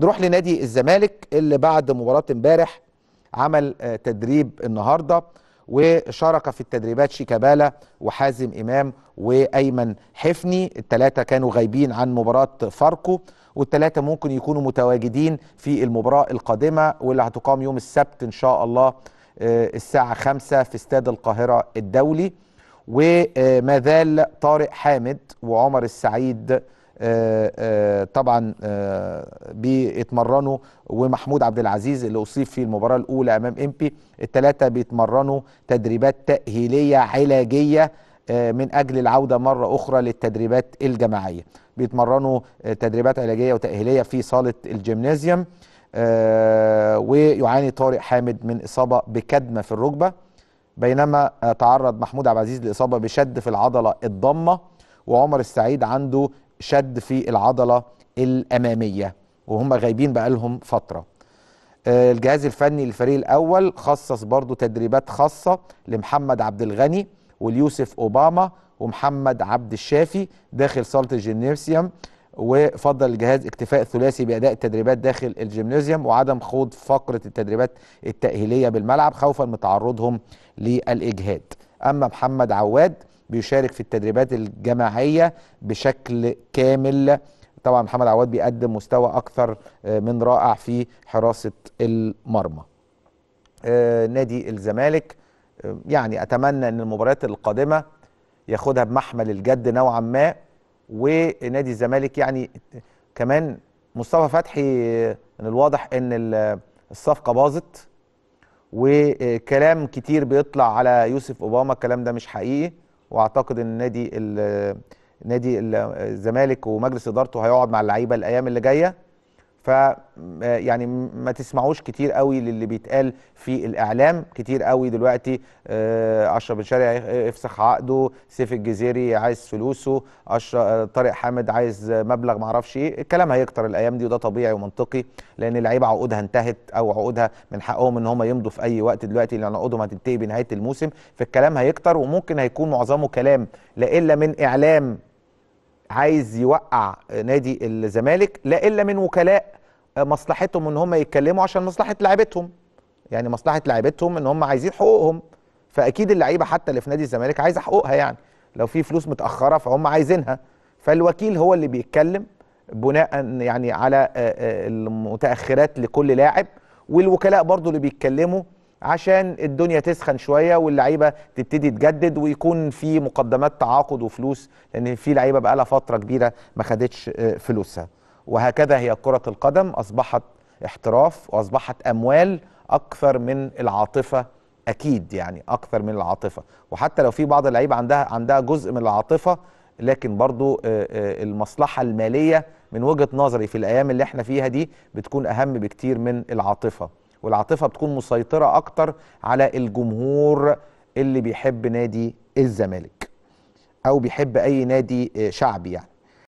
نروح لنادي الزمالك اللي بعد مباراه امبارح عمل آه، تدريب النهارده وشارك في التدريبات شيكابالا وحازم امام وايمن حفني الثلاثه كانوا غايبين عن مباراه فاركو والثلاثه ممكن يكونوا متواجدين في المباراه القادمه واللي هتقام يوم السبت ان شاء الله آه، الساعه 5 في استاد القاهره الدولي وما زال طارق حامد وعمر السعيد آه، آه، طبعا آه، بيتمرنوا ومحمود عبد العزيز اللي اصيب في المباراه الاولى امام امبي الثلاثه بيتمرنوا تدريبات تاهيليه علاجيه من اجل العوده مره اخرى للتدريبات الجماعيه بيتمرنوا تدريبات علاجيه وتاهيليه في صاله الجيمنازيوم ويعاني طارق حامد من اصابه بكدمه في الركبه بينما تعرض محمود عبد العزيز لاصابه بشد في العضله الضمه وعمر السعيد عنده شد في العضله الاماميه وهم غايبين بقالهم فتره آه، الجهاز الفني للفريق الاول خصص برضو تدريبات خاصه لمحمد عبد الغني وليوسف اوباما ومحمد عبد الشافي داخل صاله الجيمنيوسيوم وفضل الجهاز اكتفاء ثلاثي باداء التدريبات داخل الجيمنيوزيوم وعدم خوض فقره التدريبات التاهيليه بالملعب خوفا من تعرضهم للاجهاد اما محمد عواد بيشارك في التدريبات الجماعيه بشكل كامل طبعا محمد عواد بيقدم مستوى اكثر آه، من رائع في حراسه المرمى آه، نادي الزمالك آه، يعني اتمنى ان المباريات القادمه ياخدها بمحمل الجد نوعا ما ونادي الزمالك يعني كمان مصطفى فتحي من الواضح ان الصفقه باظت وكلام كتير بيطلع على يوسف اوباما الكلام ده مش حقيقي واعتقد ان نادي نادي الزمالك ومجلس ادارته هيقعد مع اللعيبه الايام اللي جايه ف يعني ما تسمعوش كتير قوي للي بيتقال في الاعلام كتير قوي دلوقتي آه، اشرف بن شارع يفسخ عقده سيف الجزيري عايز فلوسه آه، طارق حامد عايز مبلغ ما اعرفش ايه الكلام هيكتر الايام دي وده طبيعي ومنطقي لان اللعيبه عقودها انتهت او عقودها من حقهم ان هم يمضوا في اي وقت دلوقتي لان عقودهم هتنتهي بنهايه الموسم فالكلام هيكتر وممكن هيكون معظمه كلام لا الا من اعلام عايز يوقع نادي الزمالك لا الا من وكلاء مصلحتهم ان هم يتكلموا عشان مصلحه لعيبتهم يعني مصلحه لعيبتهم ان هم عايزين حقوقهم فاكيد اللعيبه حتى اللي في نادي الزمالك عايزه حقوقها يعني لو في فلوس متاخره فهم عايزينها فالوكيل هو اللي بيتكلم بناء يعني على آه، آه، المتاخرات لكل لاعب والوكلاء برضو اللي بيتكلموا عشان الدنيا تسخن شويه واللعيبه تبتدي تجدد ويكون في مقدمات تعاقد وفلوس لان في لعيبه بقى فتره كبيره ما خدتش آه، فلوسها وهكذا هي كره القدم اصبحت احتراف واصبحت اموال اكثر من العاطفه اكيد يعني اكثر من العاطفه وحتى لو في بعض اللعيبه عندها عندها جزء من العاطفه لكن برضو آه، آه، المصلحه الماليه من وجهه نظري في الايام اللي احنا فيها دي بتكون اهم بكتير من العاطفه والعاطفه بتكون مسيطره اكتر على الجمهور اللي بيحب نادي الزمالك او بيحب اي نادي آه، شعبي يعني